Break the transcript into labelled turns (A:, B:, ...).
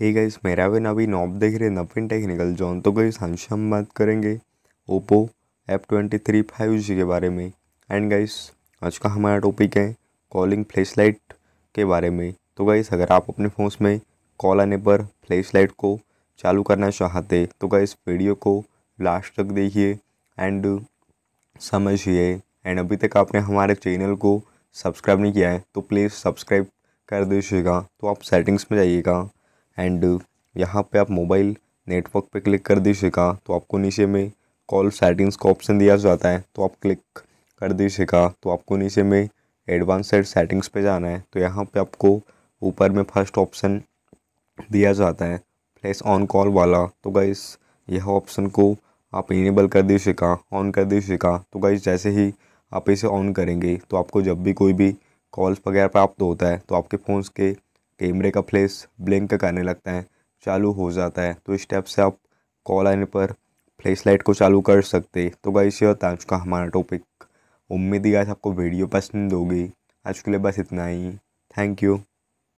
A: hey guys मेरा भी नवीन ऑप देख रहे नवीन टेक्निकल जॉन तो गाइस आज हम बात करेंगे Oppo F twenty three five G के बारे में एंड गाइस आज का हमारा टॉपिक है कॉलिंग फ्लैश लाइट के बारे में तो गाइस अगर आप अपने फ़ोन में कॉल आने पर फ्लैश लाइट को चालू करना चाहते तो गाइस वीडियो को लास्ट तक देखिए एंड समझिए एंड अभी तक आपने हमारे चैनल को सब्सक्राइब नहीं किया है तो प्लीज़ सब्सक्राइब कर दीजिएगा तो आप सेटिंग्स में जाइएगा एंड यहाँ पे आप मोबाइल नेटवर्क पे क्लिक कर दीजिएगा तो आपको नीचे में कॉल सेटिंग्स का ऑप्शन दिया जाता है तो आप क्लिक कर दीजिएगा तो आपको नीचे में एडवांस सेट सेटिंग्स पे जाना है तो यहाँ पे आपको ऊपर में फर्स्ट ऑप्शन दिया जाता है फ्लैश ऑन कॉल वाला तो गाइस यह ऑप्शन को आप इनेबल कर दीजिएगा ऑन कर दीजिएगा तो गाइस जैसे ही आप इसे ऑन करेंगे तो आपको जब भी कोई भी कॉल्स वगैरह प्राप्त होता है तो आपके फ़ोन के कैमरे का फ्लैश ब्लिंक करने लगता है चालू हो जाता है तो इस टाइप से आप कॉल आने पर फ्लैश लाइट को चालू कर सकते तो गाइस ये था आज का हमारा टॉपिक उम्मीद ही गाइस आपको वीडियो पसंद होगी आज के लिए बस इतना ही थैंक यू